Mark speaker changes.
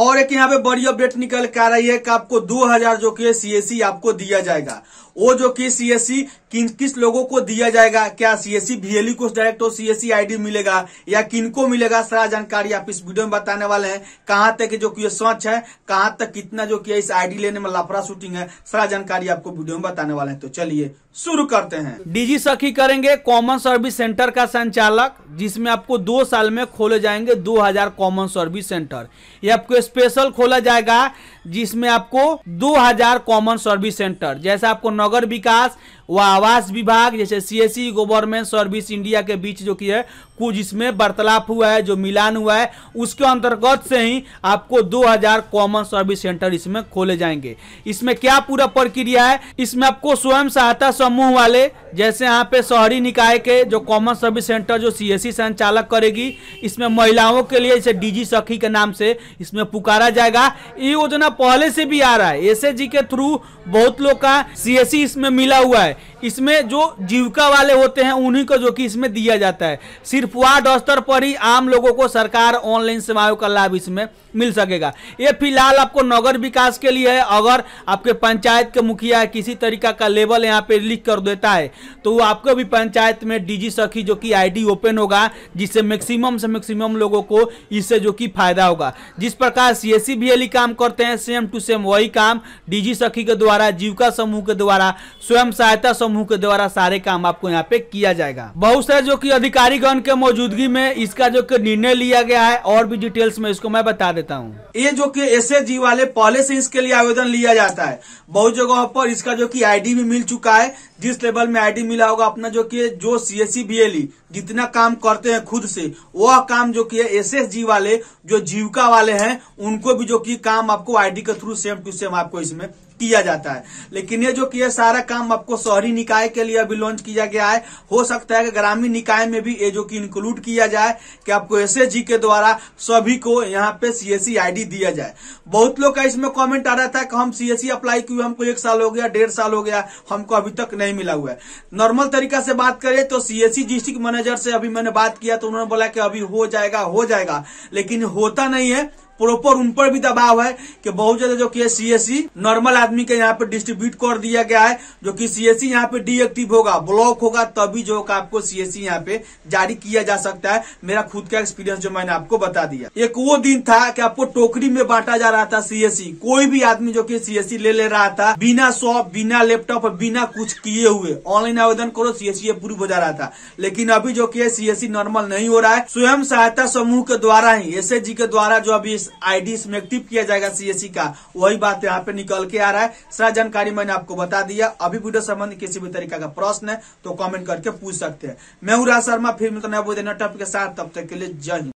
Speaker 1: और एक यहाँ पे बड़ी अपडेट निकल के आ रही है कि आपको 2000 जो कि सीएससी e आपको दिया जाएगा वो जो कि सीएससी किन किस लोगों को दिया जाएगा क्या सीएससी बीएलई e को डायरेक्ट और सीएससी आईडी मिलेगा या किनको मिलेगा सारा जानकारी आप इस वीडियो में बताने वाले हैं कहां तक जो कि स्वच्छ है कहां तक कितना जो कि इस आईडी लेने में लफड़ा शूटिंग है सारा जानकारी आपको वीडियो में बताने वाले हैं तो चलिए शुरू करते हैं डीजी सखी करेंगे कॉमन सर्विस सेंटर का संचालक जिसमें आपको दो साल में खोले जाएंगे दो कॉमन सर्विस सेंटर ये आपको स्पेशल खोला जाएगा जिसमें आपको दो कॉमन सर्विस सेंटर जैसे आपको नगर विकास व आवास विभाग जैसे C e, government service India के बीच जो की है को जिसमें वार्तालाप हुआ है जो मिलान हुआ है उसके अंतर्गत से ही आपको 2000 कॉमन सर्विस सेंटर इसमें खोले जाएंगे इसमें क्या पूरा प्रक्रिया है इसमें आपको स्वयं सहायता समूह वाले जैसे यहाँ पे शहरी निकाय के जो कॉमन सर्विस सेंटर जो सीएससी e संचालक करेगी इसमें महिलाओं के लिए जैसे डीजी सखी के नाम से इसमें पुकारा जाएगा ये योजना पहले से भी आ रहा है एस के थ्रू बहुत लोग का सीएससी e इसमें मिला हुआ है इसमें जो जीविका वाले होते हैं उन्हीं को जो कि इसमें दिया जाता है सिर्फ पिपुआ स्तर पर ही आम लोगों को सरकार ऑनलाइन सेवाओं का लाभ इसमें मिल सकेगा ये फिलहाल आपको नगर विकास के लिए है अगर आपके पंचायत के मुखिया किसी तरीका का लेवल यहाँ पे लिख कर देता है तो वो आपको भी पंचायत में डीजी सखी जो कि आईडी ओपन होगा जिससे मैक्सिमम से मैक्सिमम लोगों को इससे जो कि फायदा होगा जिस प्रकार सी एस काम करते हैं सेम टू सेम वही काम डी सखी के द्वारा जीविका समूह के द्वारा स्वयं सहायता समूह के द्वारा सारे काम आपको यहाँ पे किया जाएगा बहुत सारे जो कि अधिकारीगण के मौजूदगी में इसका जो निर्णय लिया गया है और भी डिटेल्स में इसको मैं बता देता हूँ ये जो कि एस वाले पहले से इसके लिए आवेदन लिया जाता है बहुत जगह पर इसका जो कि आईडी भी मिल चुका है जिस लेवल में आईडी मिला होगा अपना जो कि जो सी एस e e, जितना काम करते हैं खुद से वह काम जो कि एस वाले जो जीविका वाले हैं उनको भी जो कि काम आपको आईडी के थ्रू सेम टू सेम आपको इसमें किया जाता है लेकिन ये जो किया सारा काम आपको शहरी निकाय के लिए अभी लॉन्च किया गया है हो सकता है कि ग्रामीण निकाय में भी ये जो कि इंक्लूड किया जाए कि आपको एस के द्वारा सभी को यहाँ पे सीएससी आईडी e दिया जाए बहुत लोग का इसमें कॉमेंट आ रहा था कि हम सीएससी अप्लाई क्यों हमको एक साल हो गया डेढ़ साल हो गया हमको अभी तक नहीं मिला हुआ है नॉर्मल तरीका से बात करें तो सीएससी डिस्ट्रिक्ट मैनेजर से अभी मैंने बात किया तो उन्होंने बोला कि अभी हो जाएगा हो जाएगा लेकिन होता नहीं है प्रॉपर उन पर भी दबाव है कि बहुत ज्यादा जो कि सीएससी नॉर्मल e, आदमी के यहाँ पे डिस्ट्रीब्यूट कर दिया गया है जो कि सीएससी e यहाँ पे डीएक्टिव होगा ब्लॉक होगा तभी जो आपको सीएससी e यहाँ पे जारी किया जा सकता है मेरा खुद का एक्सपीरियंस जो मैंने आपको बता दिया एक वो दिन था कि आपको टोकरी में बांटा जा रहा था सीएससी कोई भी आदमी जो की सीएससी ले ले रहा था बिना शॉप बिना लैपटॉप और बिना कुछ किए हुए ऑनलाइन आवेदन करो सीएससी अप्रूव हो जा रहा था लेकिन अभी जो की सीएससी नॉर्मल नहीं हो रहा है स्वयं सहायता समूह के द्वारा ही एस के द्वारा जो अभी आईडी इसमें एक्टिव किया जाएगा सीएससी e का वही बात यहाँ पे निकल के आ रहा है सारा जानकारी मैंने आपको बता दिया अभी वीडियो संबंध किसी भी तरीका का प्रश्न है तो कॉमेंट करके पूछ सकते हैं मैं हूँ राज शर्मा फिर मिलता नया टॉपिक के साथ तब तक के लिए जय हिंद